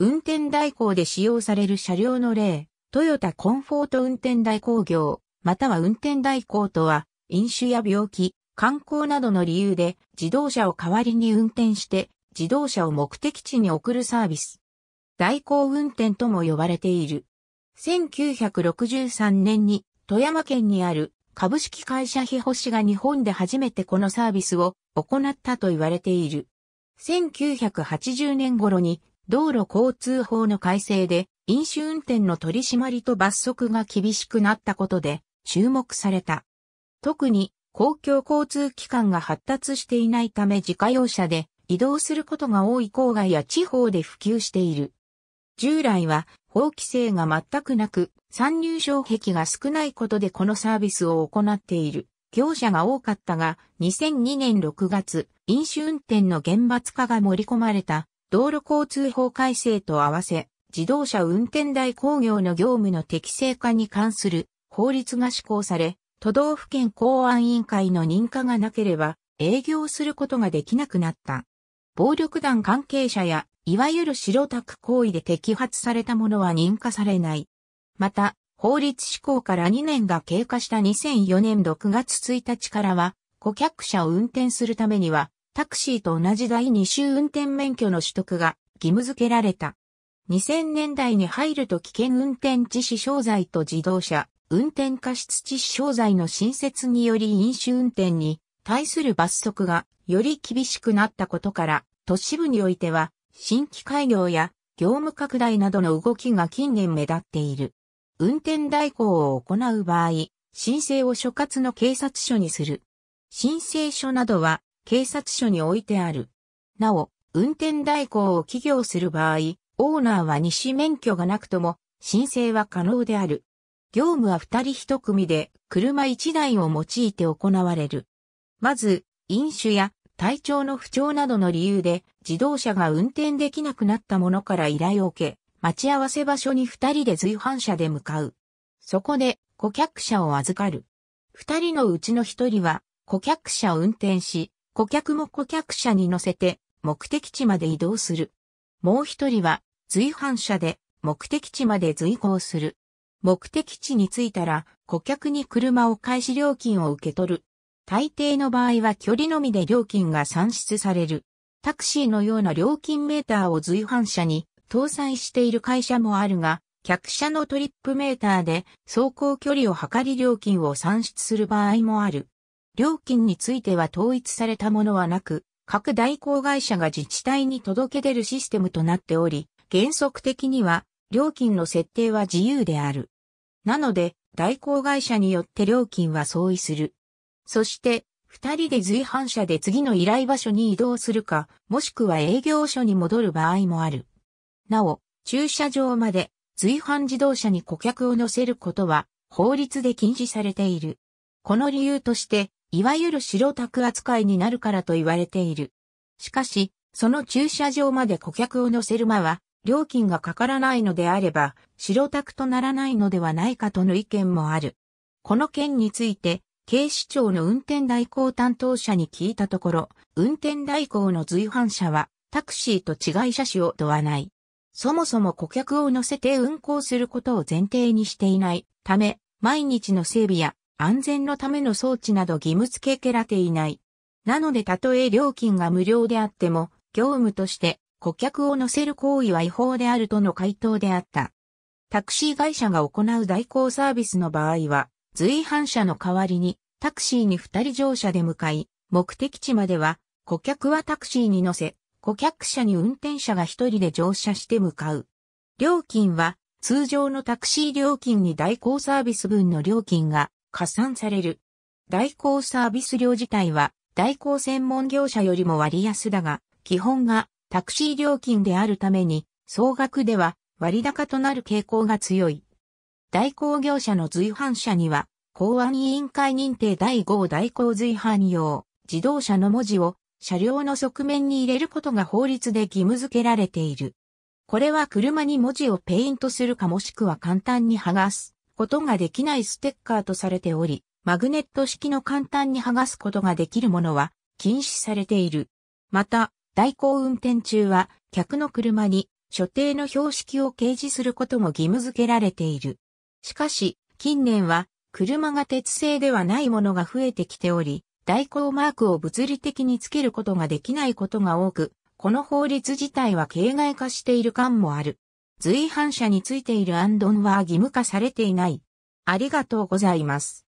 運転代行で使用される車両の例、トヨタコンフォート運転代行業、または運転代行とは、飲酒や病気、観光などの理由で自動車を代わりに運転して自動車を目的地に送るサービス。代行運転とも呼ばれている。1963年に富山県にある株式会社日星が日本で初めてこのサービスを行ったと言われている。1980年頃に道路交通法の改正で飲酒運転の取り締まりと罰則が厳しくなったことで注目された。特に公共交通機関が発達していないため自家用車で移動することが多い郊外や地方で普及している。従来は法規制が全くなく参入障壁が少ないことでこのサービスを行っている業者が多かったが2002年6月飲酒運転の厳罰化が盛り込まれた道路交通法改正と合わせ、自動車運転代工業の業務の適正化に関する法律が施行され、都道府県公安委員会の認可がなければ営業することができなくなった。暴力団関係者や、いわゆる白タク行為で摘発されたものは認可されない。また、法律施行から2年が経過した2004年6月1日からは、顧客車を運転するためには、タクシーと同じ第2種運転免許の取得が義務付けられた。2000年代に入ると危険運転致死傷罪と自動車、運転過失致死傷罪の新設により飲酒運転に対する罰則がより厳しくなったことから、都市部においては新規開業や業務拡大などの動きが近年目立っている。運転代行を行う場合、申請を所轄の警察署にする。申請書などは警察署に置いてある。なお、運転代行を起業する場合、オーナーは二免許がなくとも、申請は可能である。業務は二人一組で、車一台を用いて行われる。まず、飲酒や体調の不調などの理由で、自動車が運転できなくなったものから依頼を受け、待ち合わせ場所に二人で随伴車で向かう。そこで、顧客車を預かる。二人のうちの一人は、顧客車を運転し、顧客も顧客車に乗せて目的地まで移動する。もう一人は随伴車で目的地まで随行する。目的地に着いたら顧客に車を返し料金を受け取る。大抵の場合は距離のみで料金が算出される。タクシーのような料金メーターを随伴車に搭載している会社もあるが、客車のトリップメーターで走行距離を測り料金を算出する場合もある。料金については統一されたものはなく、各代行会社が自治体に届け出るシステムとなっており、原則的には料金の設定は自由である。なので、代行会社によって料金は相違する。そして、二人で随伴者で次の依頼場所に移動するか、もしくは営業所に戻る場合もある。なお、駐車場まで随伴自動車に顧客を乗せることは法律で禁止されている。この理由として、いわゆる白タク扱いになるからと言われている。しかし、その駐車場まで顧客を乗せる間は、料金がかからないのであれば、白タクとならないのではないかとの意見もある。この件について、警視庁の運転代行担当者に聞いたところ、運転代行の随伴者は、タクシーと違い車種を問わない。そもそも顧客を乗せて運行することを前提にしていないため、毎日の整備や安全のための装置など義務付けけられていない。なのでたとえ料金が無料であっても、業務として顧客を乗せる行為は違法であるとの回答であった。タクシー会社が行う代行サービスの場合は、随伴者の代わりにタクシーに二人乗車で向かい、目的地までは顧客はタクシーに乗せ、顧客車に運転者が一人で乗車して向かう。料金は通常のタクシー料金に代行サービス分の料金が加算される。代行サービス料自体は、代行専門業者よりも割安だが、基本がタクシー料金であるために、総額では割高となる傾向が強い。代行業者の随伴者には、公安委員会認定第5代行随伴用、自動車の文字を車両の側面に入れることが法律で義務付けられている。これは車に文字をペイントするかもしくは簡単に剥がすことができないステッカーとされており、マグネット式の簡単に剥がすことができるものは禁止されている。また、代行運転中は客の車に所定の標識を掲示することも義務付けられている。しかし、近年は車が鉄製ではないものが増えてきており、代行マークを物理的につけることができないことが多く、この法律自体は形骸化している感もある。随伴者についているアンドンは義務化されていない。ありがとうございます。